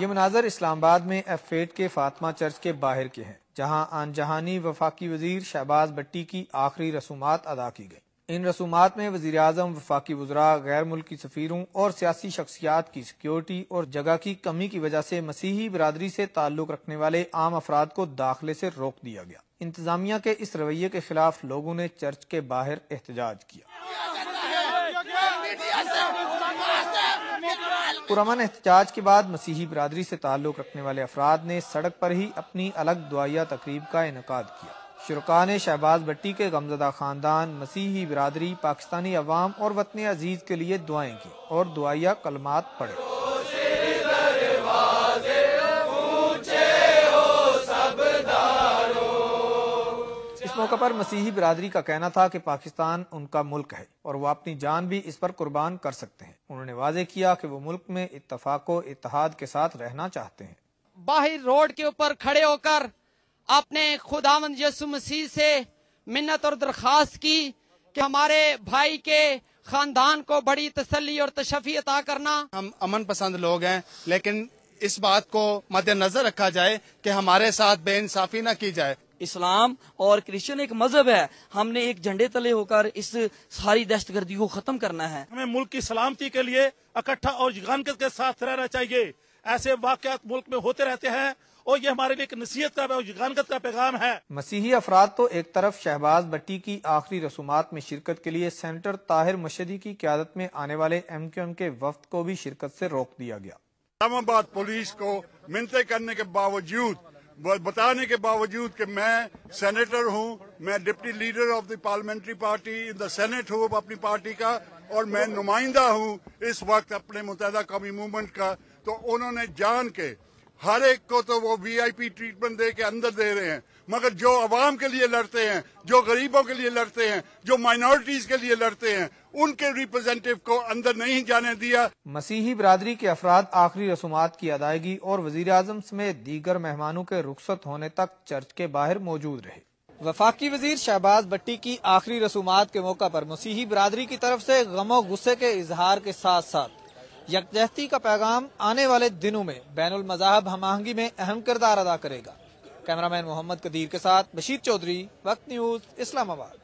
ये मनाजर इस्लामाबाद में एफेट के फातमा चर्च के बाहर के हैं जहाँ आन जहानी वफाकी वजीर शहबाज भट्टी की आखिरी रसूमात अदा की गई इन रसूमात में वजी अजम वफाकी वजरा गैर मुल्की सफीरों और सियासी शख्सियात की सिक्योरिटी और जगह की कमी की वजह से मसीही बरदरी से ताल्लुक रखने वाले आम अफराद को दाखिले से रोक दिया गया इंतजामिया के इस रवैये के खिलाफ लोगों ने चर्च के बाहर एहतजाज किया पुरमन एहतजाज के बाद मसीही बरदरी से ताल्लुक रखने वाले अफराद ने सड़क पर ही अपनी अलग दुआया तकरीब का इनका किया शुरा ने शहबाज भट्टी के गमजदा खानदान मसीही बरदरी पाकिस्तानी अवाम और वतन अजीज के लिए दुआएं की और दुआया कलमात पढ़े इस मौके पर मसीही बरदरी का कहना था कि पाकिस्तान उनका मुल्क है और वो अपनी जान भी इस पर कुर्बान कर सकते हैं उन्होंने वाजे किया कि वो मुल्क में इतफाको इतिहाद के साथ रहना चाहते हैं बाहर रोड के ऊपर खड़े होकर आपने खुदावन यसु मसीह से मिन्नत और दरख्वास्त की कि हमारे भाई के खानदान को बड़ी तसली और तशफी अता करना हम अमन पसंद लोग हैं लेकिन इस बात को मद्देनजर रखा जाए कि हमारे साथ बेइंसाफी न की जाए इस्लाम और क्रिश्चियन एक मजहब है हमने एक झंडे तले होकर इस सारी दहशत गर्दी को खत्म करना है हमें मुल्क की सलामती के लिए इकट्ठा और युगानकत के साथ रहना चाहिए ऐसे वाकत मुल्क में होते रहते हैं और ये हमारे लिए एक नसीहत का युगानकत का पैगाम है मसीही अफराद तो एक तरफ शहबाज भट्टी की आखिरी रसूमात में शिरकत के लिए सेंटर ताहिर मशदी की क्यादत में आने वाले एम क्यू एम के वफद को भी शिरकत ऐसी रोक दिया गया इस्लामाबाद पुलिस को मिनते करने के बावजूद बताने के बावजूद कि मैं सेनेटर हूं मैं deputy leader of the parliamentary party in the senate हूं अपनी पार्टी का और मैं नुमाइंदा हूं इस वक्त अपने मुतहदा कौमी मूवमेंट का तो उन्होंने जान के हर एक को तो वो वीआईपी ट्रीटमेंट दे के अंदर दे रहे हैं मगर जो आवाम के लिए लड़ते हैं जो गरीबों के लिए लड़ते हैं जो माइनॉरिटीज के लिए लड़ते हैं उनके रिप्रेजेंटेटिव को अंदर नहीं जाने दिया मसीही बरदरी के अफराद आखिरी रसूम की अदायगी और वजीर अजम समेत दीगर मेहमानों के रुख्सत होने तक चर्च के बाहर मौजूद रहे वफाकी वजीर शहबाज भट्टी की आखिरी रसूमा के मौका पर मसीही बरदरी की तरफ से गमो गुस्से के इजहार के साथ साथ यकजहती का पैगाम आने वाले दिनों में बैन हम हमाहंगी में अहम किरदार अदा करेगा कैमरामैन मोहम्मद कदीर के साथ बशीर चौधरी वक्त न्यूज इस्लामाबाद